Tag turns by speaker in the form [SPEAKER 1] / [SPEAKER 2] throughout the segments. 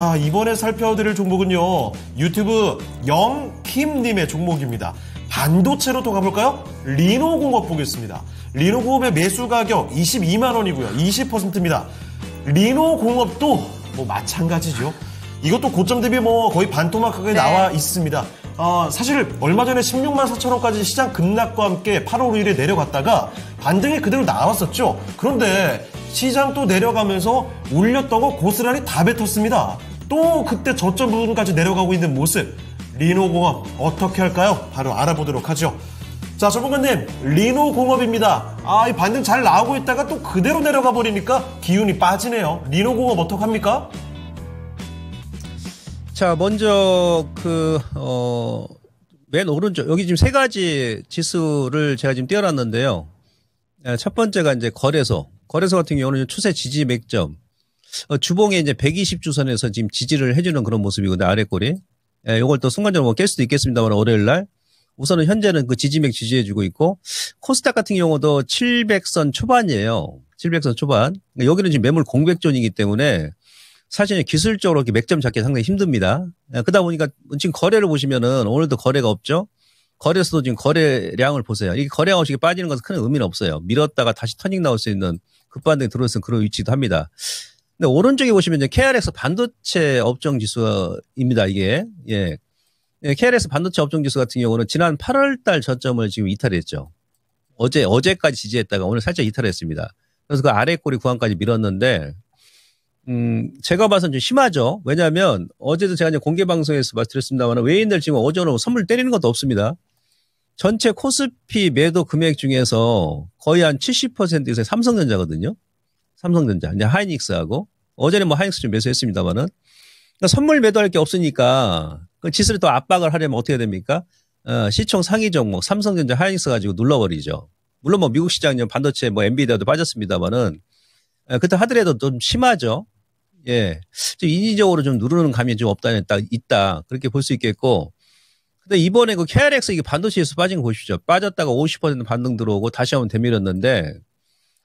[SPEAKER 1] 아, 이번에 살펴드릴 종목은요. 유튜브 영킴님의 종목입니다. 반도체로 또 가볼까요? 리노공업 보겠습니다. 리노공업의 매수 가격 22만 원이고요. 20%입니다. 리노공업도 뭐 마찬가지죠. 이것도 고점 대비 뭐 거의 반토막하게 네. 나와 있습니다. 아, 사실 얼마 전에 16만 4천 원까지 시장 급락과 함께 8월 5일에 내려갔다가 반등이 그대로 나왔었죠. 그런데 시장 또 내려가면서 올렸다고 고스란히 다 뱉었습니다. 또 그때 저점 부분까지 내려가고 있는 모습 리노공업 어떻게 할까요? 바로 알아보도록 하죠. 자, 전문가님, 리노공업입니다. 아, 이 반등 잘 나오고 있다가 또 그대로 내려가 버리니까 기운이 빠지네요. 리노공업 어떡합니까?
[SPEAKER 2] 자, 먼저 그, 어, 맨 오른쪽, 여기 지금 세 가지 지수를 제가 지금 띄어놨는데요. 아, 첫 번째가 이제 거래소. 거래소 같은 경우는 추세 지지 맥점. 어, 주봉에 이제 120주선에서 지금 지지를 해주는 그런 모습이고 아래 꼬리. 예, 이걸 또 순간적으로 뭐 깰 수도 있겠습니다만 월요일 날 우선은 현재는 그 지지맥 지지해주고 있고 코스닥 같은 경우도 700선 초반이에요. 700선 초반. 그러니까 여기는 지금 매물 공백존이기 때문에 사실 기술적으로 이렇게 맥점 잡기 상당히 힘듭니다. 예, 그러다 보니까 지금 거래를 보시면은 오늘도 거래가 없죠. 거래소도 지금 거래량을 보세요. 이 거래량 없이 빠지는 것은 큰 의미는 없어요. 밀었다가 다시 터닝 나올 수 있는 급반등이 들어있는 올수 그런 위치도 합니다. 근데 오른쪽에 보시면 이제 KRX 반도체 업종 지수입니다. 이게 예. KRX 예, 반도체 업종 지수 같은 경우는 지난 8월 달 저점을 지금 이탈했죠. 어제 어제까지 지지했다가 오늘 살짝 이탈했습니다. 그래서 그 아래 꼬리 구간까지 밀었는데 음, 제가 봐선 좀 심하죠. 왜냐하면 어제도 제가 이제 공개 방송에서 말씀드렸습니다만 외인들 지금 어제는 선물 때리는 것도 없습니다. 전체 코스피 매도 금액 중에서 거의 한 70% 이상 삼성전자거든요. 삼성전자, 이제 하이닉스하고 어제는 뭐 하이닉스 좀 매수했습니다만은 그러니까 선물 매도할 게 없으니까 그 지수를 또 압박을 하려면 어떻게 해야 됩니까? 어, 시총 상위 종목 삼성전자, 하이닉스 가지고 눌러버리죠. 물론 뭐 미국 시장 이 반도체 뭐 엔비디아도 빠졌습니다만은 에, 어, 그때 하더라도 좀 심하죠. 예, 좀 인위적으로 좀 누르는 감이 좀 없다 있다, 있다 그렇게 볼 수 있겠고. 근데 이번에 그 KRX 이게 반도체에서 빠진 거 보십시오. 빠졌다가 50% 반등 들어오고 다시 한번 되밀었는데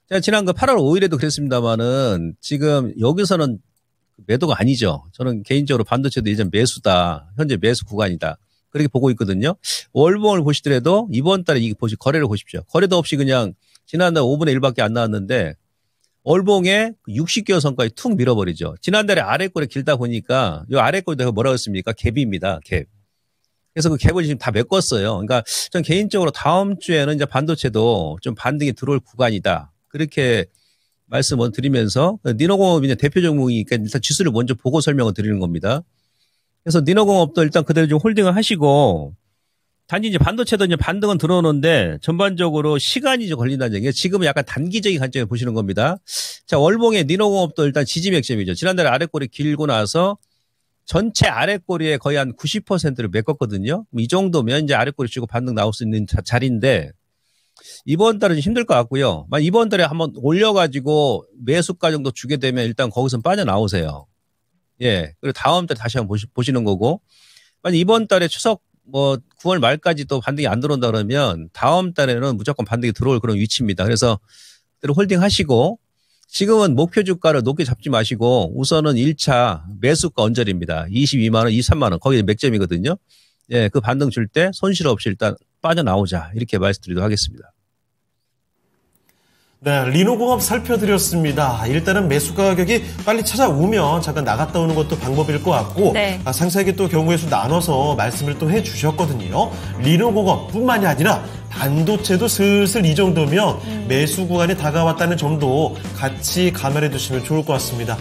[SPEAKER 2] 제가 지난 그 8월 5일에도 그랬습니다만은 지금 여기서는 매도가 아니죠. 저는 개인적으로 반도체도 이전 매수다. 현재 매수 구간이다. 그렇게 보고 있거든요. 월봉을 보시더라도 이번 달에 이 보시 거래를 보십시오. 거래도 없이 그냥 지난달 5분의 1밖에 안 나왔는데 월봉에 60개월 그 선까지 툭 밀어버리죠. 지난달에 아래 꼴에 길다 보니까 이 아래 꼴리 내가 뭐라고 했습니까? 갭입니다. 갭. 그래서 그 갭을 지금 다 메꿨어요. 그러니까 전 개인적으로 다음 주에는 이제 반도체도 좀 반등이 들어올 구간이다. 그렇게 말씀을 드리면서 니노공업 이 대표 종목이니까 일단 지수를 먼저 보고 설명을 드리는 겁니다. 그래서 니노공업도 일단 그대로 좀 홀딩을 하시고 단지 이제 반도체도 이제 반등은 들어오는데 전반적으로 시간이 좀 걸린다는 얘기예요. 지금은 약간 단기적인 관점에 보시는 겁니다. 자, 월봉의 니노공업도 일단 지지맥점이죠. 지난달에 아래꼬리 길고 나서 전체 아래꼬리에 거의 한 90%를 메꿨거든요. 이 정도면 이제 아래꼬리 치고 반등 나올 수 있는 자, 자리인데 이번 달은 힘들 것 같고요. 만 이번 달에 한번 올려가지고 매수가 정도 주게 되면 일단 거기서 빠져나오세요. 예. 그리고 다음 달 다시 한번 보시, 는 거고. 만 이번 달에 추석 뭐 9월 말까지 또 반등이 안 들어온다 그러면 다음 달에는 무조건 반등이 들어올 그런 위치입니다. 그래서 그대로 홀딩 하시고 지금은 목표 주가를 높게 잡지 마시고 우선은 1차 매수가 언저리입니다. 22만 원, 23만 원 거기 맥점이거든요. 예, 그 반등 줄 때 손실 없이 일단 빠져나오자 이렇게 말씀드리도록 하겠습니다. 네, 리노공업
[SPEAKER 1] 살펴드렸습니다. 일단은 매수 가격이 빨리 찾아오면 잠깐 나갔다 오는 것도 방법일 것 같고 네. 아, 상세하게 또 경우의 수 나눠서 말씀을 또 해주셨거든요. 리노공업뿐만이 아니라 반도체도 슬슬 이 정도면 음. 매수 구간이 다가왔다는 점도 같이 감안해 두시면 좋을 것 같습니다.